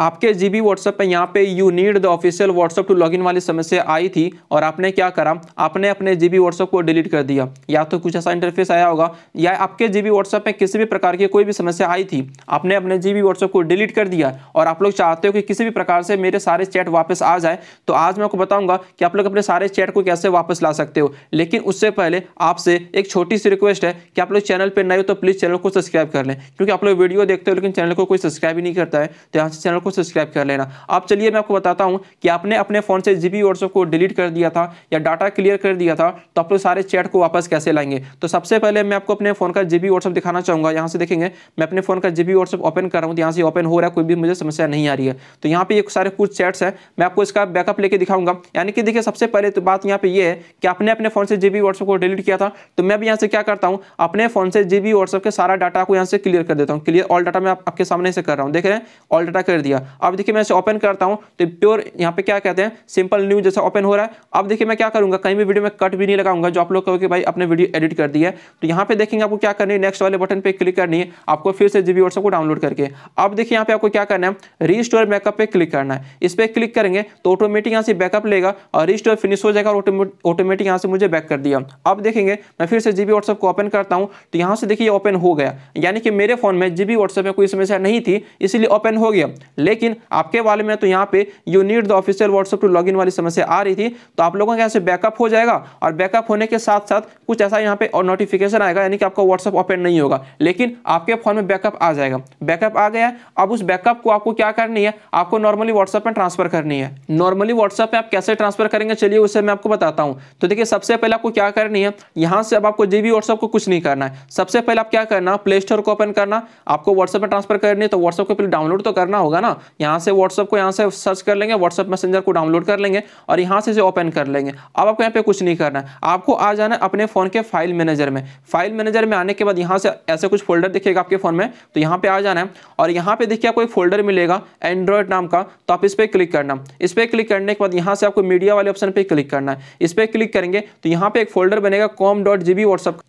आपके जी B WhatsApp पर यहाँ पे you need the official WhatsApp to login वाली समस्या आई थी और आपने क्या करा आपने अपने जी बी व्हाट्सएप को डिलीट कर दिया या तो कुछ ऐसा इंटरफेस आया होगा या आपके जी बी व्हाट्सएप में किसी भी प्रकार की कोई भी समस्या आई थी आपने अपने जी बी व्हाट्सएप को डिलीट कर दिया और आप लोग चाहते हो कि किसी भी प्रकार से मेरे सारे चैट वापस आ जाए तो आज मैं आपको बताऊँगा कि आप लोग अपने सारे चैट को कैसे वापस ला सकते हो लेकिन उससे पहले आपसे एक छोटी सी रिक्वेस्ट है कि आप लोग चैनल पर नए हो तो प्लीज़ चैनल को सब्सक्राइब कर लें क्योंकि आप लोग वीडियो देखते हो लेकिन चैनल को कोई सब्सक्राइब ही नहीं करता है तो यहाँ से चैनल को को सब्सक्राइब कर लेना आप चलिए मैं आपको बताता हूँ कि आपने अपने फ़ोन से जी बी व्हाट्सअप को डिलीट कर दिया था या डाटा क्लियर कर दिया था तो आप लोग सारे चैट को वापस कैसे लाएंगे तो सबसे पहले मैं आपको अपने फ़ोन का जी बी व्हाट्सअप दिखाना चाहूंगा यहाँ से देखेंगे मैं अपने फ़ोन का जी बी व्हाट्सअप ओपन कर रहा हूँ यहाँ से ओपन हो रहा है कोई भी मुझे समस्या नहीं आ रही है तो यहाँ पे ये सारे कुछ चैट्स है मैं आपको इसका बैकअप लेके दिखाऊंगा यानी कि देखिए सबसे पहले तो बात यहाँ पे ये है कि आपने अपने फ़ोन से जी बी व्हाट्सअप को डिलीट किया था तो मैं भी यहाँ से क्या करता हूँ अपने फ़ोन से जी बी व्हाट्सअप के सारा डाटा को यहाँ से क्लियर कर देता हूँ क्लियर ऑल डाटा मैं आपके सामने से कर रहा हूँ देख रहे हैं ऑल डाटा कर दिया गया अब देखिए मैं इसे ओपन करता हूँ तो प्योर यहाँ पे क्या कहते हैं सिंपल न्यू जैसा ओपन हो रहा है अब देखिए मैं क्या करूँगा कहीं भी वीडियो में कट भी नहीं लगाऊंगा जो आप लोग कहोगे भाई अपने वीडियो एडिट कर दिया है तो यहाँ पे देखेंगे आपको क्या करनी है नेक्स्ट वाले बटन पर क्लिक करनी है आपको फिर से जीबी व्हाट्सअप को डाउनलोड करके अब देखिए यहाँ पे आपको क्या करना है रीस्टोर बैकअप पर क्लिक करना है इस पर क्लिक करेंगे तो ऑटोमेटिक यहाँ से बैकअप लेगा और रीस्टोर फिनिश हो जाएगा और ऑटोमेटिक यहाँ से मुझे बैक कर दिया अब देखेंगे मैं फिर से जीबी व्हाट्सअप को ओपन करता हूँ तो यहाँ से देखिए ओपन हो गया यानी कि मेरे फोन में जीबी व्हाट्सएप में कोई समस्या नहीं थी इसलिए ओपन हो गया लेकिन आपके वाले में तो यहाँ पे you need the official WhatsApp to in वाली समस्या आ रही थी तो आप लोगों का यहाँ से बैकअप हो जाएगा और बैकअप होने के साथ साथ कुछ ऐसा यहाँ पे और नोटिफिकेशन आएगा यानी कि आपका व्हाट्सअप ओपन नहीं होगा लेकिन आपके फोन में बैकअप आ जाएगा बैकअप आ गया अब उस बैकअप को आपको क्या करनी है आपको नॉर्मली व्हाट्सअप में ट्रांसफर करनी है नॉर्मली व्हाट्सअप में आप कैसे ट्रांसफर करेंगे चलिए उसे मैं आपको बताता हूँ तो देखिए सबसे पहले आपको क्या करनी है यहाँ से अब आपको जी बी को कुछ नहीं करना है सबसे पहले आप क्या करना प्ले स्टोर को ओपन करना आपको व्हाट्सएप में ट्रांसफर करनी है तो व्हाट्सअप को पहले डाउनलोड तो करना होगा ना ना हाँ, यहाँ से व्हाट्सअप को यहाँ से सर्च कर लेंगे व्हाट्सअप मैसेंजर को डाउनलोड कर लेंगे और यहाँ से इसे ओपन कर लेंगे अब आपको यहाँ पे कुछ नहीं करना है आपको आ जाना है अपने फ़ोन के फाइल मैनेजर में फाइल मैनेजर में आने के बाद यहाँ से ऐसे कुछ फोल्डर दिखेगा आपके फ़ोन में तो यहाँ पर आ जाना है और यहाँ पर देखिए आपको एक फोल्डर मिलेगा एंड्रॉयड नाम का तो आप इस पर क्लिक करना इस पर क्लिक करने के बाद यहाँ से आपको मीडिया वाले ऑप्शन पर क्लिक करना है इस पर क्लिक करेंगे तो यहाँ पर एक फोल्डर बनेगा कॉम डॉट जी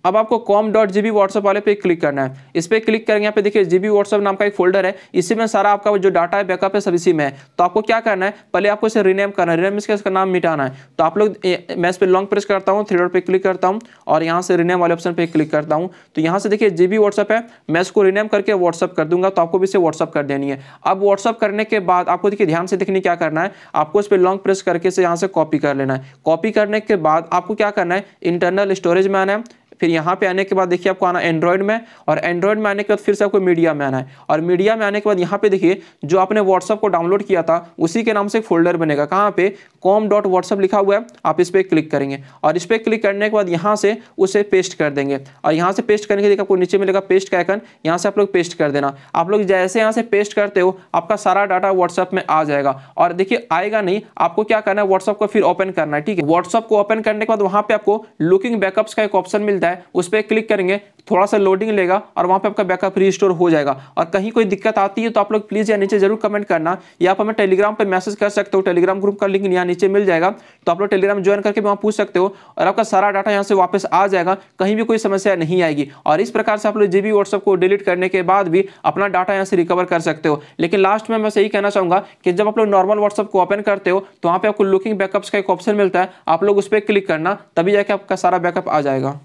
अब आपको कॉम डॉट जी वाले पर क्लिक करना है इस पर क्लिक करेंगे यहाँ पे देखिए जी बी व्हाट्सअप नाम का एक फोल्डर है इसी में सारा आपका जो डाटा डाटा है बैकअप है सब इसी में है तो आपको क्या करना है पहले आपको इसे रीनेम करना है रीनेम इसका नाम मिटाना है तो आप लोग मैं इस पर लॉन्ग प्रेस करता हूँ थ्री डॉट पर क्लिक करता हूँ और यहाँ से रीनेम वाले ऑप्शन पर क्लिक करता हूँ तो यहाँ से देखिए जी बी व्हाट्सअप है मैं इसको रीनेम करके व्हाट्सअप कर दूंगा तो आपको भी इसे व्हाट्सअप कर देनी है अब व्हाट्सअप करने के बाद आपको देखिए ध्यान से देखने क्या करना है आपको इस पर लॉन्ग प्रेस करके इसे यहाँ से कॉपी कर लेना है कॉपी करने के बाद आपको क्या करना है इंटरनल स्टोरेज में आना है फिर यहाँ पे आने के बाद देखिए आपको आना एंड्रॉइड में और एंड्रॉयड में आने के बाद फिर से आपको मीडिया में आना है और मीडिया में आने के बाद यहाँ पे देखिए जो आपने व्हाट्सअप को डाउनलोड किया था उसी के नाम से एक फोल्डर बनेगा कहाँ पे कॉम डॉट व्हाट्सअप लिखा हुआ है आप इस पर क्लिक करेंगे और इस पर क्लिक करने के बाद यहाँ से उसे पेस्ट कर देंगे और यहाँ से पेस्ट करने के देखिए आपको नीचे मिलेगा पेस्ट का आइकन यहाँ से आप लोग पेस्ट कर देना आप लोग जैसे यहाँ से पेस्ट करते हो आपका सारा डाटा व्हाट्सअप में आ जाएगा और देखिए आएगा नहीं आपको क्या करना है व्हाट्सअप को फिर ओपन करना है ठीक है व्हाट्सअप को ओपन करने के बाद वहाँ पे आपको लुकिंग बैकअप्स का एक ऑप्शन मिलता है है उस पर क्लिक करेंगे थोड़ा सा लोडिंग लेगा और वहाँ पे आपका बैकअप स्टोर हो जाएगा और कहीं कोई दिक्कत आती है तो आप लोग प्लीज़ या नीचे जरूर कमेंट करना या आप हमें टेलीग्राम पर मैसेज कर सकते हो टेलीग्राम ग्रुप का लिंक यहाँ नीचे मिल जाएगा तो आप लोग टेलीग्राम ज्वाइन करके वहाँ पूछ सकते हो और आपका सारा डाटा यहाँ से वापस आ जाएगा कहीं भी कोई समस्या नहीं आएगी और इस प्रकार से आप लोग जी बी व्हाट्सअप को डिलीट करने के बाद भी अपना डाटा यहाँ से रिकवर कर सकते हो लेकिन लास्ट में मैं यही कहना चाहूँगा कि जब आप लोग नॉर्मल व्हाट्सअप को ओपन करते हो तो वहाँ पर आपको लुकिंग बैकअप्स का एक ऑप्शन मिलता है आप लोग उस पर क्लिक करना तभी जाके आपका सारा बैकअप आ जाएगा